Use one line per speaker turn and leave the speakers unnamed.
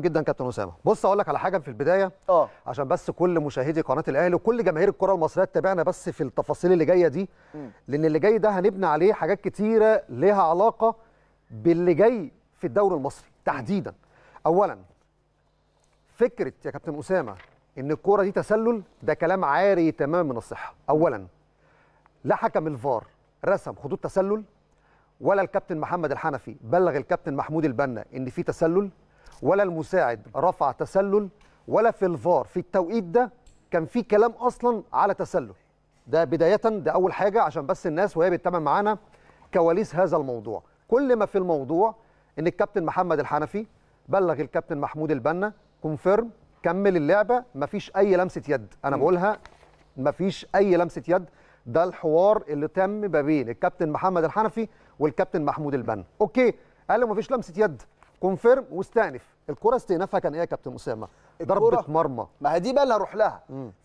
جدا كابتن اسامه بص اقول لك على حاجه في البدايه اه عشان بس كل مشاهدي قناه الاهلي وكل جماهير الكره المصريه تتابعنا بس في التفاصيل اللي جايه دي م. لان اللي جاي ده هنبني عليه حاجات كتيره ليها علاقه باللي جاي في الدوري المصري تحديدا م. اولا فكره يا كابتن اسامه ان الكوره دي تسلل ده كلام عاري تماما من الصحه اولا لا حكم الفار رسم خطوط تسلل ولا الكابتن محمد الحنفي بلغ الكابتن محمود البنا ان في تسلل ولا المساعد رفع تسلل ولا في الفار في التوقيت ده كان في كلام اصلا على تسلل ده بدايه ده اول حاجه عشان بس الناس وهي بتتابع معانا كواليس هذا الموضوع كل ما في الموضوع ان الكابتن محمد الحنفي بلغ الكابتن محمود البنا كونفيرم كمل اللعبه مفيش اي لمسه يد انا بقولها مفيش اي لمسه يد ده الحوار اللي تم ما بين الكابتن محمد الحنفي والكابتن محمود البنا اوكي قال له مفيش لمسه يد كونفيرم واستأنف الكره استئنافها كان ايه يا كابتن اسامه ضربه مرمى ما هي دي بقى اللي هروح لها